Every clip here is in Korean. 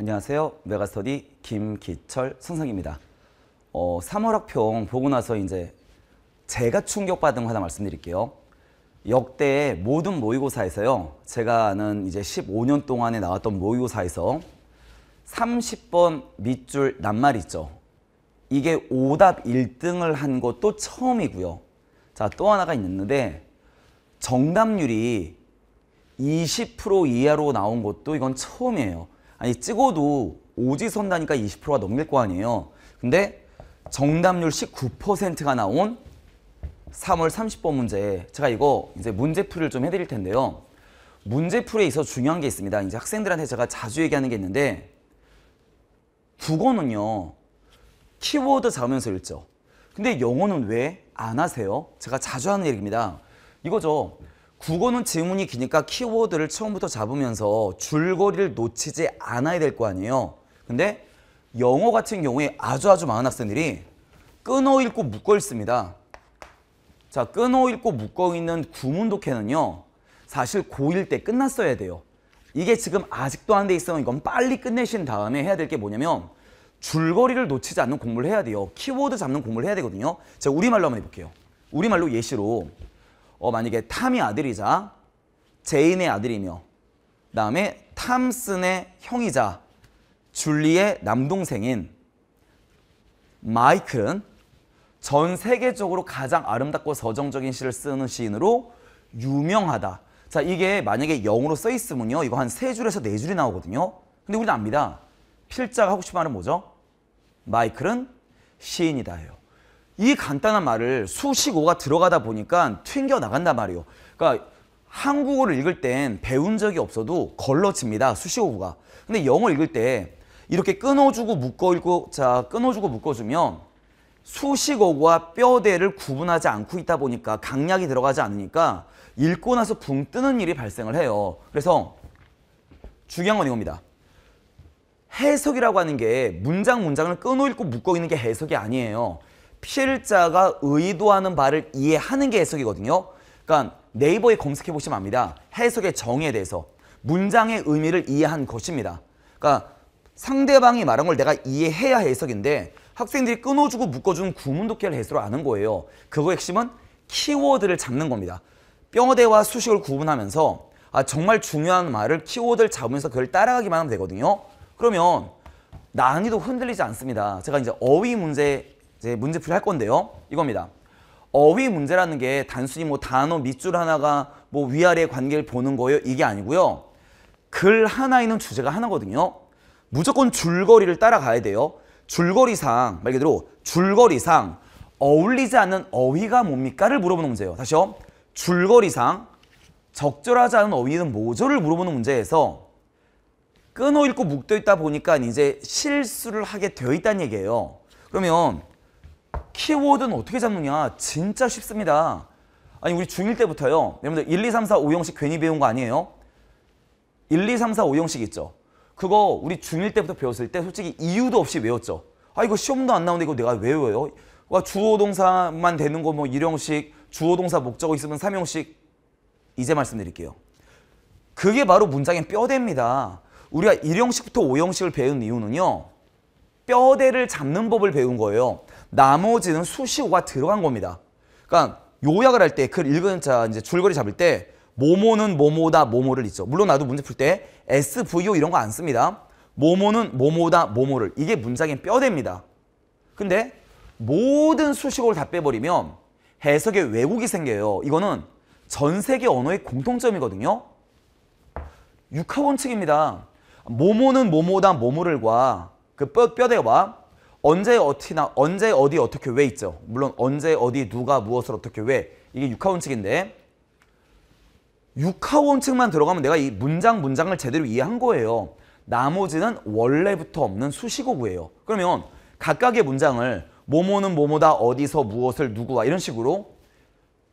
안녕하세요. 메가스터디 김기철 선생입니다. 어, 3월 학평 보고 나서 이제 제가 충격받은 거 하나 말씀드릴게요. 역대 모든 모의고사에서요. 제가 아는 이제 15년 동안에 나왔던 모의고사에서 30번 밑줄 낱말 있죠. 이게 오답 1등을 한 것도 처음이고요. 자, 또 하나가 있는데 정답률이 20% 이하로 나온 것도 이건 처음이에요. 아니 찍어도 오지 선다니까 20%가 넘길 거 아니에요. 근데 정답률 19%가 나온 3월 30번 문제 제가 이거 이제 문제풀이를 좀 해드릴 텐데요. 문제풀이에 있어 중요한 게 있습니다. 이제 학생들한테 제가 자주 얘기하는 게 있는데 국어는요. 키워드 잡으면서 읽죠. 근데 영어는 왜 안 하세요? 제가 자주 하는 얘기입니다. 이거죠. 국어는 지문이 기니까 키워드를 처음부터 잡으면서 줄거리를 놓치지 않아야 될 거 아니에요. 근데 영어 같은 경우에 아주 아주 많은 학생들이 끊어 읽고 묶어 읽습니다. 자, 끊어 읽고 묶어 있는 구문 독해는요. 사실 고1 때 끝났어야 돼요. 이게 지금 아직도 안 돼 있으면 이건 빨리 끝내신 다음에 해야 될 게 뭐냐면 줄거리를 놓치지 않는 공부를 해야 돼요. 키워드 잡는 공부를 해야 되거든요. 자, 우리말로 한번 해볼게요. 우리말로 예시로 어, 만약에 탐의 아들이자 제인의 아들이며 다음에 탐슨의 형이자 줄리의 남동생인 마이클은 전 세계적으로 가장 아름답고 서정적인 시를 쓰는 시인으로 유명하다. 자 이게 만약에 영어로 써 있으면요. 이거 한 세 줄에서 네 줄이 나오거든요. 근데 우리는 압니다. 필자가 하고 싶은 말은 뭐죠? 마이클은 시인이다 해요. 이 간단한 말을 수식어가 들어가다 보니까 튕겨 나간단 말이에요. 그러니까 한국어를 읽을 땐 배운 적이 없어도 걸러집니다. 수식어가 근데 영어 읽을 때 이렇게 끊어주고 묶어 읽고 자 끊어주고 묶어주면 수식어와 뼈대를 구분하지 않고 있다 보니까 강약이 들어가지 않으니까 읽고 나서 붕 뜨는 일이 발생을 해요. 그래서 중요한 건 이겁니다. 해석이라고 하는 게 문장 문장을 끊어 읽고 묶어 읽는게 해석이 아니에요. 필자가 의도하는 바를 이해하는 게 해석이거든요. 그러니까 네이버에 검색해 보시면 압니다. 해석의 정의에 대해서 문장의 의미를 이해한 것입니다. 그러니까 상대방이 말한 걸 내가 이해해야 해석인데 학생들이 끊어주고 묶어준 구문독해를 해석을 아는 거예요. 그거 핵심은 키워드를 잡는 겁니다. 뼈대와 수식을 구분하면서 아 정말 중요한 말을 키워드를 잡으면서 그걸 따라가기만 하면 되거든요. 그러면 난이도 흔들리지 않습니다. 제가 이제 어휘 문제 이제 문제풀이 할 건데요. 이겁니다. 어휘 문제라는 게 단순히 뭐 단어 밑줄 하나가 뭐 위아래 관계를 보는 거예요. 이게 아니고요. 글 하나 있는 주제가 하나거든요. 무조건 줄거리를 따라가야 돼요. 줄거리상, 말 그대로 줄거리상 어울리지 않는 어휘가 뭡니까?를 물어보는 문제예요. 다시요. 줄거리상 적절하지 않은 어휘는 뭐죠?를 물어보는 문제에서 끊어 읽고 묶어 있다 보니까 이제 실수를 하게 되어 있다는 얘기예요. 그러면 키워드는 어떻게 잡느냐 진짜 쉽습니다. 아니 우리 중1 때부터요. 여러분들 1, 2, 3, 4, 5형식 괜히 배운 거 아니에요? 1, 2, 3, 4, 5형식 있죠. 그거 우리 중1 때부터 배웠을 때 솔직히 이유도 없이 외웠죠. 아 이거 시험도 안 나오는데 이거 내가 외워요? 와, 주어동사만 되는 거 뭐 1형식, 주어동사 목적어 있으면 3형식 이제 말씀드릴게요. 그게 바로 문장의 뼈대입니다. 우리가 1형식부터 5형식을 배운 이유는요. 뼈대를 잡는 법을 배운 거예요. 나머지는 수시호가 들어간 겁니다. 그러니까 요약을 할때글 읽은 자 이제 줄거리 잡을 때 모모는 모모다 모모를 있죠. 물론 나도 문제 풀 때 SVO 이런 거 안 씁니다. 모모는 모모다 모모를 이게 문장의 뼈대입니다. 근데 모든 수식어를 다 빼버리면 해석의 왜곡이 생겨요. 이거는 전 세계 언어의 공통점이거든요. 육하원칙입니다. 모모는 모모다 모모를과 그 뼈대와 언제 어디나 언제 어디 어떻게 왜 있죠. 물론 언제 어디 누가 무엇을 어떻게 왜 이게 육하원칙인데 육하원칙만 들어가면 내가 이 문장 문장을 제대로 이해한 거예요. 나머지는 원래부터 없는 수식어구예요. 그러면 각각의 문장을 모모는 모모다 어디서 무엇을 누구와 이런 식으로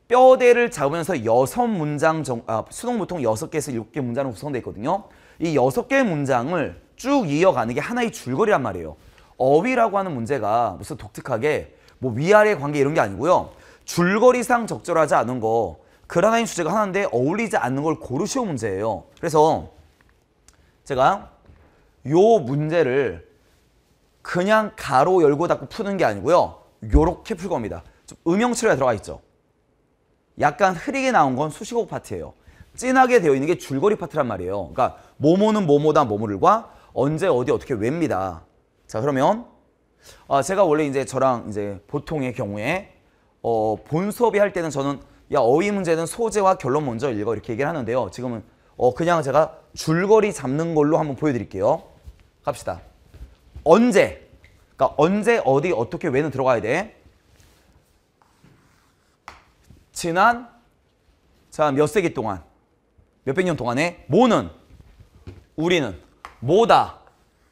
뼈대를 잡으면서 여섯 문장 정, 아, 수동 보통 여섯 개에서 일곱 개 문장으로 구성되어 있거든요. 이 여섯 개의 문장을 쭉 이어가는 게 하나의 줄거리란 말이에요. 어휘라고 하는 문제가 무슨 독특하게 뭐 위아래 관계 이런 게 아니고요. 줄거리상 적절하지 않은 거 그라나인 주제가 하나인데 어울리지 않는 걸 고르시오 문제예요. 그래서 제가 요 문제를 그냥 가로 열고 닫고 푸는 게 아니고요. 요렇게 풀 겁니다. 좀 음영치료에 들어가 있죠. 약간 흐리게 나온 건 수식어 파트예요. 진하게 되어 있는 게 줄거리 파트란 말이에요. 그러니까 모모는 모모다 모모를과 언제 어디 어떻게 왜입니다. 자 그러면 아 제가 원래 이제 저랑 이제 보통의 경우에 어 본 수업이 할 때는 저는 야 어휘 문제는 소재와 결론 먼저 읽어 이렇게 얘기를 하는데요. 지금은 어 그냥 제가 줄거리 잡는 걸로 한번 보여드릴게요. 갑시다. 언제 그러니까 언제 어디 어떻게 왜는 들어가야 돼. 지난 자 몇 세기 동안 몇 백 년 동안에 뭐는 우리는 뭐다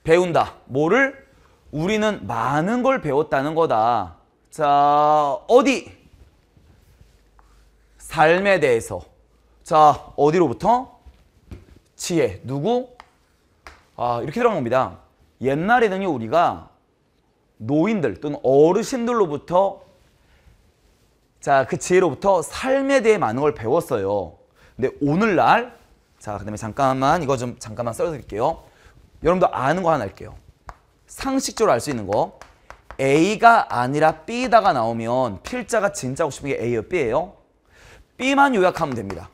배운다 뭐를 우리는 많은 걸 배웠다는 거다. 자, 어디? 삶에 대해서. 자, 어디로부터? 지혜. 누구? 아, 이렇게 들어간 겁니다. 옛날에는요, 우리가 노인들 또는 어르신들로부터 자, 그 지혜로부터 삶에 대해 많은 걸 배웠어요. 근데 오늘날 자, 그다음에 잠깐만 이거 좀 잠깐만 썰어 드릴게요. 여러분도 아는 거 하나 할게요. 상식적으로 알 수 있는 거 A가 아니라 B다가 나오면 필자가 진짜고 하 싶은 게 A예요? B예요? B만 요약하면 됩니다.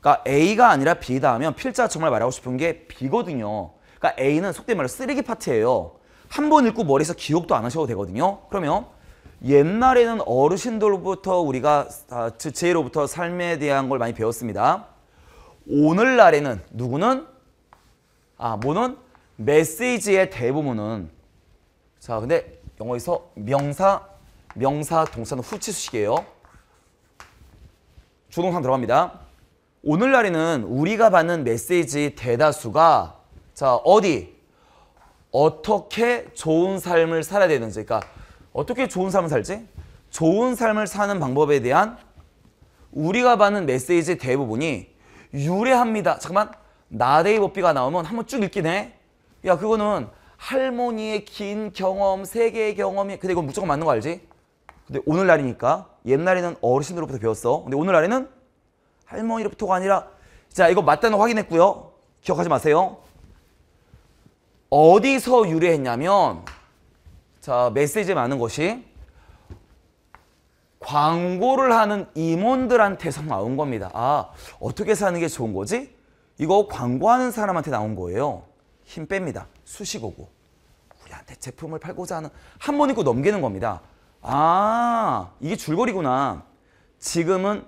그러니까 A가 아니라 B다 하면 필자가 정말 말하고 싶은 게 B거든요. 그러니까 A는 속된 말로 쓰레기 파트예요. 한 번 읽고 머리에서 기억도 안 하셔도 되거든요. 그러면 옛날에는 어르신들로부터 우리가 아, 제혜로부터 삶에 대한 걸 많이 배웠습니다. 오늘날에는 누구는 아 뭐는 메시지의 대부분은 자 근데 영어에서 명사, 명사, 동사는 후치수식이에요. 주동사 들어갑니다. 오늘날에는 우리가 받는 메시지 대다수가 자 어디 어떻게 좋은 삶을 살아야 되는지 그러니까 어떻게 좋은 삶을 살지? 좋은 삶을 사는 방법에 대한 우리가 받는 메시지 대부분이 유래합니다. 잠깐만 나데이 버피가 나오면 한번 쭉 읽긴 해. 야 그거는 할머니의 긴 경험, 세계의 경험이 근데 이건 무조건 맞는 거 알지? 근데 오늘날이니까 옛날에는 어르신들로부터 배웠어. 근데 오늘날에는 할머니로부터가 아니라 자 이거 맞다는 확인했고요. 기억하지 마세요. 어디서 유래했냐면 자 메시지 에 많은 것이 광고를 하는 임원들한테서 나온 겁니다. 아 어떻게 사는 게 좋은 거지? 이거 광고하는 사람한테 나온 거예요. 힘 뺍니다. 수식 오고. 우리한테 제품을 팔고자 하는 한 번 입고 넘기는 겁니다. 아 이게 줄거리구나. 지금은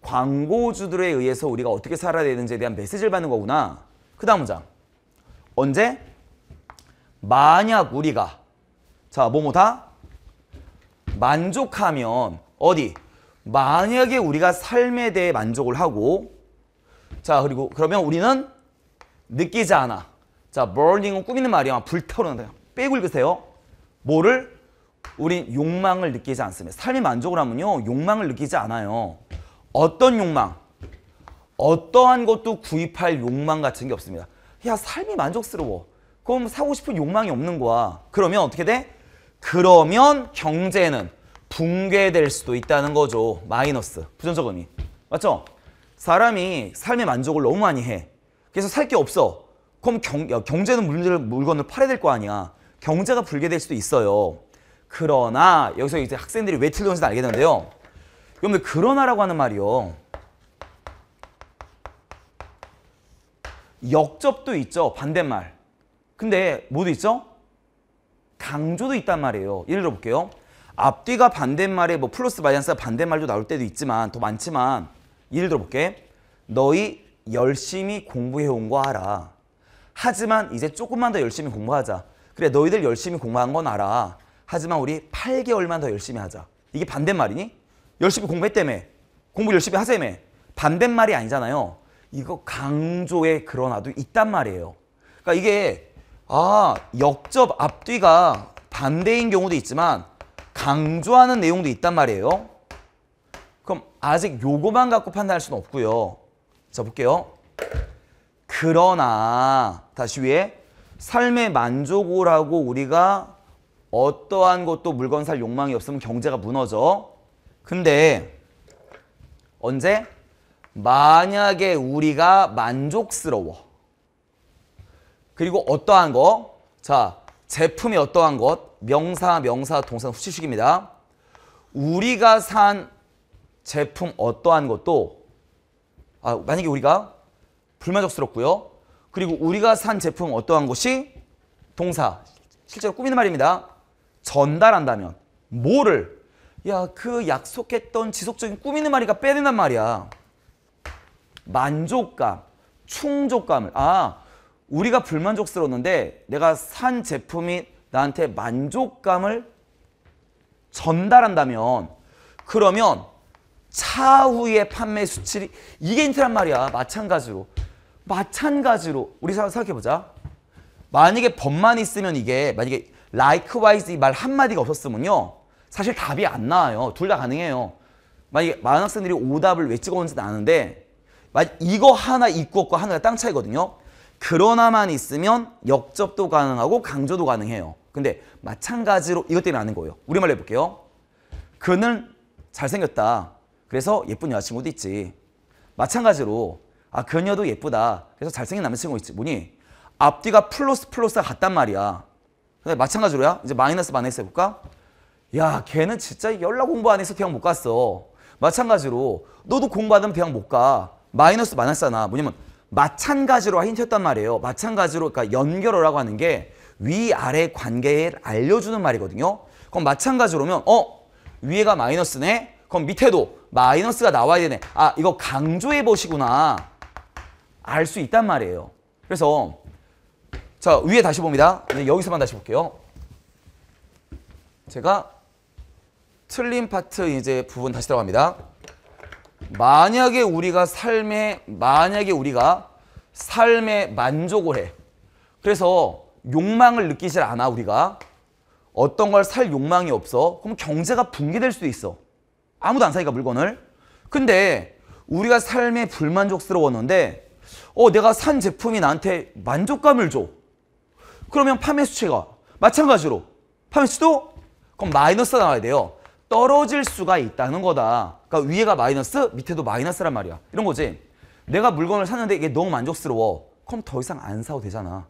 광고주들에 의해서 우리가 어떻게 살아야 되는지에 대한 메시지를 받는 거구나. 그 다음 문장. 언제? 만약 우리가 자 뭐뭐다 만족하면 어디? 만약에 우리가 삶에 대해 만족을 하고 자 그리고 그러면 우리는 느끼지 않아. 자, burning은 꾸미는 말이야. 불태우는다. 빼고 읽으세요. 뭐를? 우린 욕망을 느끼지 않습니다. 삶이 만족을 하면요. 욕망을 느끼지 않아요. 어떤 욕망? 어떠한 것도 구입할 욕망 같은 게 없습니다. 야, 삶이 만족스러워. 그럼 사고 싶은 욕망이 없는 거야. 그러면 어떻게 돼? 그러면 경제는 붕괴될 수도 있다는 거죠. 마이너스. 부정적 의미. 맞죠? 사람이 삶의 만족을 너무 많이 해. 그래서 살 게 없어. 그럼 경, 경제는 물건을, 물건을 팔아야 될 거 아니야. 경제가 불게될 수도 있어요. 그러나 여기서 이제 학생들이 왜 틀렸는지 알게 되는데요. 여러분들 그러나라고 하는 말이요. 역접도 있죠. 반대말. 근데 뭐도 있죠? 강조도 있단 말이에요. 예를 들어볼게요. 앞뒤가 반대말에 뭐 플러스 마이너스가 반대말도 나올 때도 있지만 더 많지만 예를 들어볼게. 너희 열심히 공부해온 거 알아. 하지만 이제 조금만 더 열심히 공부하자. 그래 너희들 열심히 공부한 건 알아. 하지만 우리 8개월만 더 열심히 하자. 이게 반대말이니? 열심히 공부했다며. 공부 열심히 하세며. 반대말이 아니잖아요. 이거 강조에 그러나도 있단 말이에요. 그러니까 이게 아 역접 앞뒤가 반대인 경우도 있지만 강조하는 내용도 있단 말이에요. 그럼 아직 요거만 갖고 판단할 수는 없고요. 자 볼게요. 그러나 다시 위에 삶의 만족을하고 우리가 어떠한 것도 물건 살 욕망이 없으면 경제가 무너져. 근데 언제? 만약에 우리가 만족스러워. 그리고 어떠한 거? 자, 제품이 어떠한 것? 명사, 명사, 동사, 후치식입니다. 우리가 산 제품 어떠한 것도 아, 만약에 우리가 불만족스럽고요. 그리고 우리가 산 제품 어떠한 것이 동사 실제로 꾸미는 말입니다. 전달한다면 뭐를 야 그 약속했던 지속적인 꾸미는 말이가 빼낸단 말이야. 만족감, 충족감을 아 우리가 불만족스러웠는데 내가 산 제품이 나한테 만족감을 전달한다면 그러면 차후의 판매 수치이 이게 인트란 말이야 마찬가지로 마찬가지로 우리 생각해보자. 만약에 법만 있으면 이게 만약에 likewise 이 말 한마디가 없었으면요. 사실 답이 안 나와요. 둘 다 가능해요. 만약에 많은 학생들이 오답을 왜찍어는지는 아는데 만약 이거 하나 있고 없고 하나가 땅 차이거든요. 그러나만 있으면 역접도 가능하고 강조도 가능해요. 근데 마찬가지로 이것 때문에 아는 거예요. 우리말 로 해볼게요. 그는 잘생겼다. 그래서 예쁜 여자친구도 있지. 마찬가지로 아 그녀도 예쁘다. 그래서 잘생긴 남자친구 있지 뭐니? 앞뒤가 플러스 플러스가 같단 말이야. 근데 마찬가지로야. 이제 마이너스 마이너스 해볼까? 야 걔는 진짜 연락 공부 안 해서 대학 못 갔어. 마찬가지로 너도 공부 하면 대학 못 가. 마이너스 마이너스잖아. 뭐냐면 마찬가지로 힌트였단 말이에요. 마찬가지로 그러니까 연결어라고 하는 게 위아래 관계를 알려주는 말이거든요. 그럼 마찬가지로면 어 위에가 마이너스네. 그럼 밑에도 마이너스가 나와야 되네. 아 이거 강조해 보시구나. 알수 있단 말이에요. 그래서 자 위에 다시 봅니다. 이제 여기서만 다시 볼게요. 제가 틀린 파트 이제 부분 다시 들어갑니다. 만약에 우리가 삶에 만약에 우리가 삶에 만족을 해. 그래서 욕망을 느끼질 않아 우리가. 어떤 걸 살 욕망이 없어. 그럼 경제가 붕괴될 수도 있어. 아무도 안 사니까 물건을. 근데 우리가 삶에 불만족스러웠는데 어, 내가 산 제품이 나한테 만족감을 줘. 그러면 판매 수치가 마찬가지로 판매 수도 그럼 마이너스가 나와야 돼요. 떨어질 수가 있다는 거다. 그러니까 위에가 마이너스, 밑에도 마이너스란 말이야. 이런 거지. 내가 물건을 샀는데 이게 너무 만족스러워. 그럼 더 이상 안 사도 되잖아.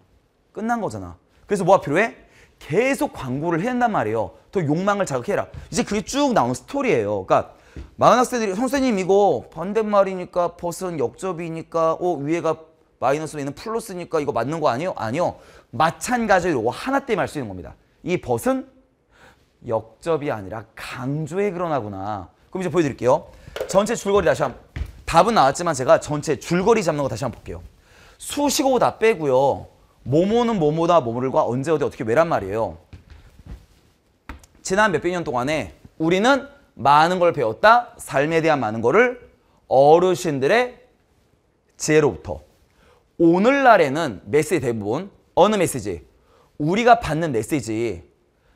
끝난 거잖아. 그래서 뭐가 필요해? 계속 광고를 해낸단 야 말이에요. 더 욕망을 자극해라. 이제 그게 쭉 나온 스토리예요. 그러니까 마이학생들이 선생님 이거 반대말이니까 벗은 역접이니까 어 위에가 마이너스 얘는 플러스니까 이거 맞는 거 아니에요? 아니요. 마찬가지로 이거 하나 때문에 할 수 있는 겁니다. 이 벗은 역접이 아니라 강조에 그러나구나. 그럼 이제 보여드릴게요. 전체 줄거리 다시 한번 답은 나왔지만 제가 전체 줄거리 잡는 거 다시 한번 볼게요. 수식어 다 빼고요. 모모는 모모다 모모를과 언제 어디 어떻게 왜란 말이에요. 지난 몇백 년 동안에 우리는 많은 걸 배웠다. 삶에 대한 많은 거를 어르신들의 지혜로부터. 오늘날에는 메시지 대부분 어느 메시지? 우리가 받는 메시지.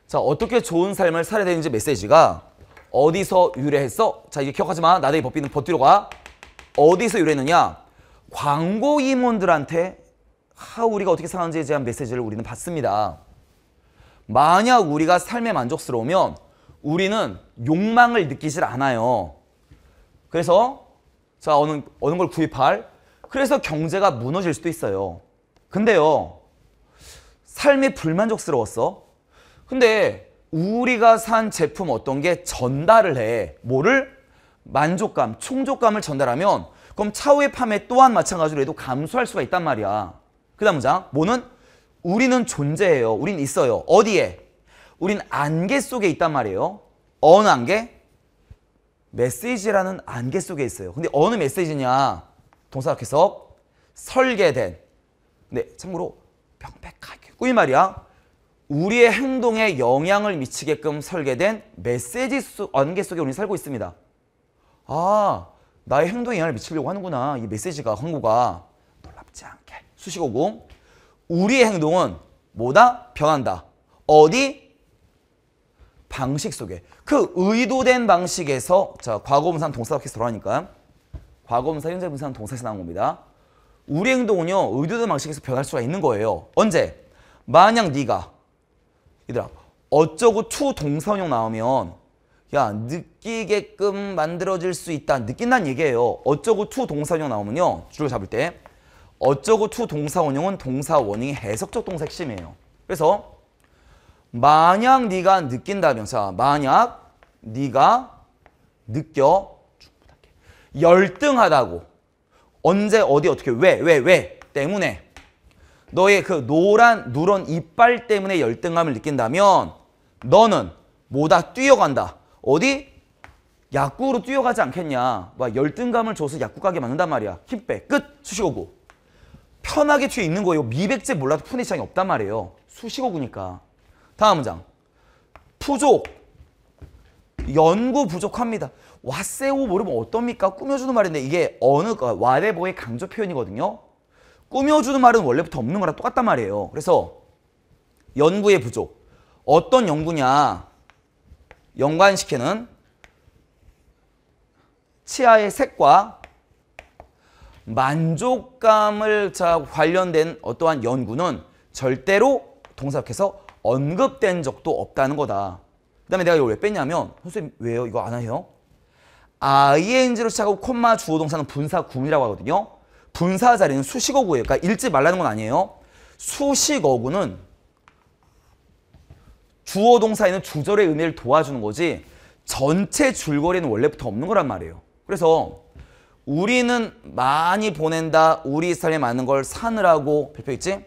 자 어떻게 좋은 삶을 살아야 되는지 메시지가 어디서 유래했어? 자 이게 기억하지 마. 나대이 법비는 버티러 가. 어디서 유래했느냐? 광고 임원들한테 하 우리가 어떻게 사는지에 대한 메시지를 우리는 받습니다. 만약 우리가 삶에 만족스러우면 우리는 욕망을 느끼질 않아요. 그래서 자 어느 어느 걸 구입할 그래서 경제가 무너질 수도 있어요. 근데요. 삶이 불만족스러웠어. 근데 우리가 산 제품 어떤 게 전달을 해. 뭐를? 만족감, 충족감을 전달하면 그럼 차후의 판매 또한 마찬가지로 해도 감소할 수가 있단 말이야. 그 다음 문장. 뭐는? 우리는 존재해요. 우린 있어요. 어디에? 우린 안개 속에 있단 말이에요. 어느 안개? 메시지라는 안개 속에 있어요. 근데 어느 메시지냐? 동사 해석 설계된. 네, 참고로 명백하게 꾸이 말이야. 우리의 행동에 영향을 미치게끔 설계된 메시지 속, 안개 속에 우리 살고 있습니다. 아, 나의 행동에 영향을 미치려고 하는구나. 이 메시지가, 광고가. 놀랍지 않게. 수식어고. 우리의 행동은 뭐다? 변한다. 어디? 방식 속에 그 의도된 방식에서 자 과거분산 동사가 계속 돌아가니까 과거분사 현재분산 동사에서 나온 겁니다. 우리 행동은요 의도된 방식에서 변할 수가 있는 거예요. 언제? 만약 네가 얘들아 어쩌고 투동사원형 나오면 야 느끼게끔 만들어질 수 있다 느낀다는 얘기예요. 어쩌고 투동사원형 나오면요 줄을 잡을 때 어쩌고 투동사원형은 동사원형의 해석적 동사 핵심이에요. 그래서 만약 네가 느낀다 명사 만약 네가 느껴 열등하다고 언제 어디 어떻게 왜 왜, 왜 때문에 너의 그 노란 누런 이빨 때문에 열등감을 느낀다면 너는 뭐다 뛰어간다. 어디? 약구로 뛰어가지 않겠냐. 막 열등감을 줘서 약구 가게 만든단 말이야. 힘 빼. 끝. 수식어구. 편하게 뒤에 있는 거예요. 미백제 몰라도 푸는 시장이 없단 말이에요. 수식어구니까. 다음 장. 부족. 연구 부족합니다. 와세오 모르면 어떻습니까? 꾸며주는 말인데 이게 어느 그 와레보의 강조 표현이거든요. 꾸며주는 말은 원래부터 없는 거랑 똑같단 말이에요. 그래서 연구의 부족. 어떤 연구냐. 연관시키는 치아의 색과 만족감을 자 관련된 어떠한 연구는 절대로 동사역해서 언급된 적도 없다는 거다. 그 다음에 내가 이걸 왜 뺐냐면 선생님 왜요? 이거 안 해요? ing로 시작하고 콤마 주어 동사는 분사 구문이라고 하거든요. 분사 자리는 수식어구예요. 그러니까 읽지 말라는 건 아니에요. 수식어구는 주어 동사에는 주절의 의미를 도와주는 거지 전체 줄거리는 원래부터 없는 거란 말이에요. 그래서 우리는 많이 보낸다. 우리 스에 맞는 걸 사느라고 별표 있지?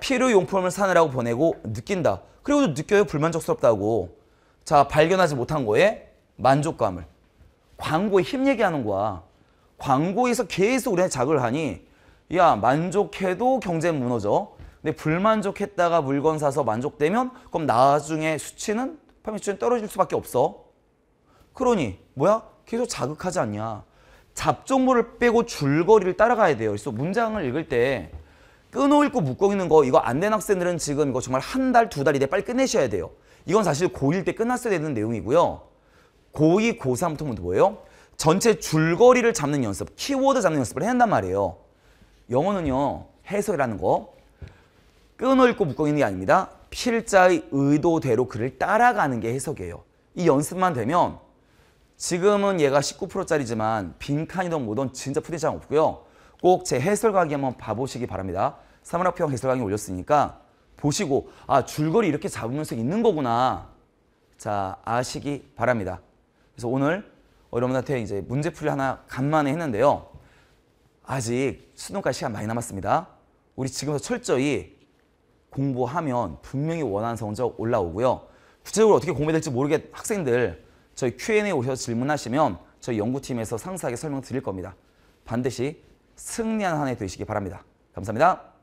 필요용품을 사느라고 보내고 느낀다. 그리고도 느껴요. 불만족스럽다고. 자 발견하지 못한 거에 만족감을. 광고에 힘 얘기하는 거야. 광고에서 계속 우리한테 자극을 하니 야 만족해도 경제 무너져. 근데 불만족했다가 물건 사서 만족되면 그럼 나중에 수치는 판매 수치는 떨어질 수밖에 없어. 그러니 뭐야? 계속 자극하지 않냐. 잡종물을 빼고 줄거리를 따라가야 돼요. 그래서 문장을 읽을 때 끊어있고 묶어있는 거 이거 안 된 학생들은 지금 이거 정말 한 달, 두 달 이내 빨리 끝내셔야 돼요. 이건 사실 고1 때 끝났어야 되는 내용이고요. 고2, 고3부터 보면 뭐예요? 전체 줄거리를 잡는 연습, 키워드 잡는 연습을 해야 한단 말이에요. 영어는요. 해석이라는 거. 끊어있고 묶어있는 게 아닙니다. 필자의 의도대로 글을 따라가는 게 해석이에요. 이 연습만 되면 지금은 얘가 19%짜리지만 빈칸이든 뭐든 진짜 푸디장 없고요. 꼭 제 해설가기 한번 봐보시기 바랍니다. 사문학평 개설강의 올렸으니까 보시고 아 줄거리 이렇게 잡으면서 있는 거구나 자 아시기 바랍니다. 그래서 오늘 여러분한테 이제 문제풀이 하나 간만에 했는데요. 아직 수능까지 시간 많이 남았습니다. 우리 지금부터 철저히 공부하면 분명히 원하는 성적 올라오고요. 구체적으로 어떻게 공부될지 모르겠 학생들 저희 Q&A 오셔서 질문하시면 저희 연구팀에서 상세하게 설명 드릴 겁니다. 반드시 승리한 한 해 되시기 바랍니다. 감사합니다.